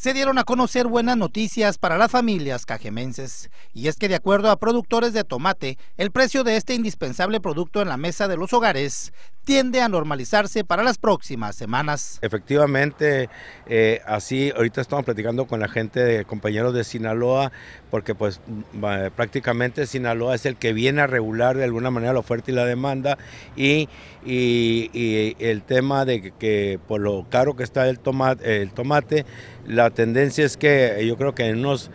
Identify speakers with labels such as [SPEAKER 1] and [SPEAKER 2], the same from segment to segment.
[SPEAKER 1] se dieron a conocer buenas noticias para las familias cajemenses, y es que de acuerdo a productores de tomate, el precio de este indispensable producto en la mesa de los hogares
[SPEAKER 2] tiende a normalizarse para las próximas semanas. Efectivamente, eh, así ahorita estamos platicando con la gente, de compañeros de Sinaloa, porque pues mm, prácticamente Sinaloa es el que viene a regular de alguna manera la oferta y la demanda y, el tema de que, por lo caro que está el tomate, el tomate, la tendencia es que yo creo que en unos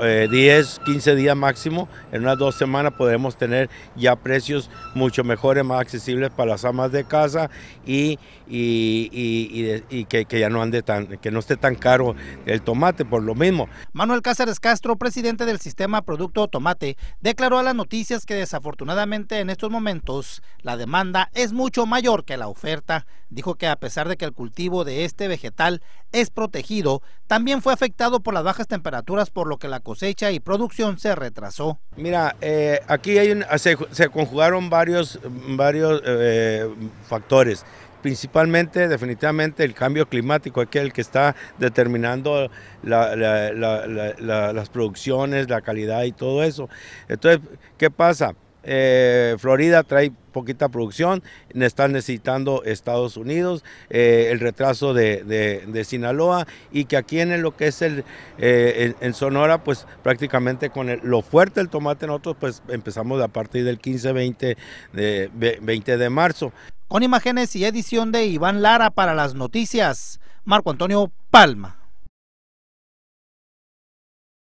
[SPEAKER 2] 10, eh, 15 días máximo, en unas dos semanas podremos tener ya precios mucho mejores, más accesibles para las amas de casa y, que, ya no ande tan, que no esté tan caro el tomate por lo mismo.
[SPEAKER 1] Manuel Cáceres
[SPEAKER 2] Castro, presidente del sistema Producto
[SPEAKER 1] Tomate, declaró a las noticias que desafortunadamente en estos momentos la demanda es mucho mayor que la oferta. Dijo que a pesar de que el cultivo de este vegetal es protegido, también fue afectado por las bajas temperaturas por lo que la cosecha y producción se retrasó.
[SPEAKER 2] Mira, eh, aquí se, conjugaron varios, varios eh, factores principalmente definitivamente el cambio climático, es el que está determinando las producciones, la calidad y todo eso. Entonces, ¿qué pasa? Eh, Florida trae poquita producción, están necesitando Estados Unidos, eh, el retraso de, Sinaloa y que aquí en lo que es el, eh, en, Sonora, pues prácticamente con lo fuerte el tomate nosotros, pues empezamos a partir del 15-20 de, 20 de marzo. Con imágenes y edición de Iván Lara para las noticias, Marco Antonio Palma.